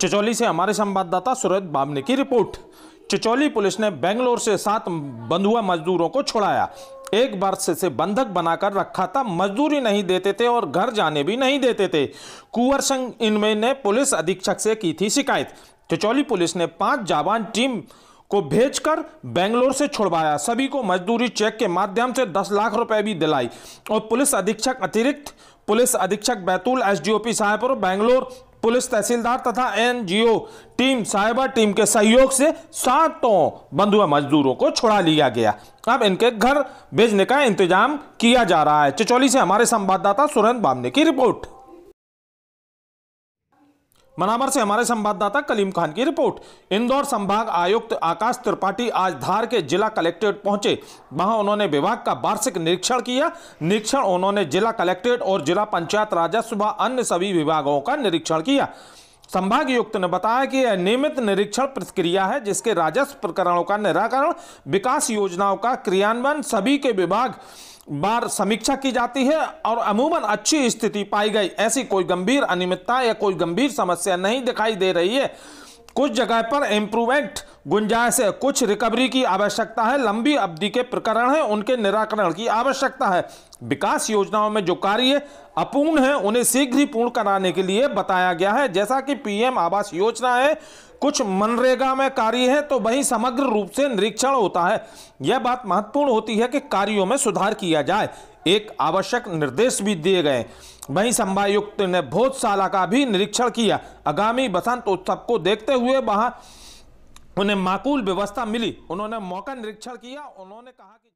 चिचौली से हमारे संवाददाता सूरज बामने की रिपोर्ट चिचौली पुलिस ने बेंगलोर से सात बंधुआ मजदूरों को छुड़ाया एक वर्ष से बंधक बनाकर रखा था मजदूरी नहीं देते थे और घर जाने भी नहीं देते थे कुंवर सिंह इनमें ने पुलिस अधीक्षक से की थी शिकायत चिचौली पुलिस ने पांच जवान टीम को भेजकर बेंगलोर से छुड़वाया सभी को मजदूरी चेक के माध्यम से दस लाख रुपए भी दिलाई और पुलिस अधीक्षक अतिरिक्त पुलिस अधीक्षक Betul S D SDOP Sahebpur Bangalore police tehsildar तथा एनजीओ टीम साइबर टीम के सहयोग से सातों बंधुआ मजदूरों को छुड़ा लिया गया अब इनके घर भेजने का इंतजाम किया जा रहा है चिचौली से हमारे संवाददाता सुरेंद्र बामने की रिपोर्ट मनावर से हमारे संवाददाता कलीम खान की रिपोर्ट इंदौर संभाग आयुक्त आकाश त्रिपाठी आज धार के जिला कलेक्ट्रेट पहुंचे वहां उन्होंने विभाग का वार्षिक निरीक्षण किया निरीक्षण उन्होंने जिला कलेक्ट्रेट और जिला पंचायत राजस्व व अन्य सभी विभागों का निरीक्षण किया संभाग युक्त ने बताया कि यह नियमित निरीक्षण प्रक्रिया है जिसके राजस्व प्रकरणों का निराकरण विकास योजनाओं का क्रियान्वयन सभी के विभाग बार समीक्षा की जाती है और अमूमन अच्छी स्थिति पाई गई ऐसी कोई गंभीर अनियमितता या कोई गंभीर समस्या नहीं दिखाई दे रही है कुछ जगह पर इम्प्रूवमेंट गुंजाइश है कुछ रिकवरी की आवश्यकता है लंबी अवधि के प्रकरण है उनके निराकरण की आवश्यकता है विकास योजनाओं में जो कार्य अपूर्ण है उन्हें शीघ्र ही पूर्ण कराने के लिए बताया गया है जैसा कि पीएम आवास योजना है कुछ मनरेगा में कार्य है तो वही समग्र रूप से निरीक्षण होता है यह बात महत्वपूर्ण होती है कि कार्यों में सुधार किया जाए एक आवश्यक निर्देश भी दिए गए वहीं संभायुक्त ने भोजशाला का भी निरीक्षण किया आगामी बसंत उत्सव को देखते हुए वहां उन्हें माकूल व्यवस्था मिली उन्होंने मौका निरीक्षण किया उन्होंने कहा कि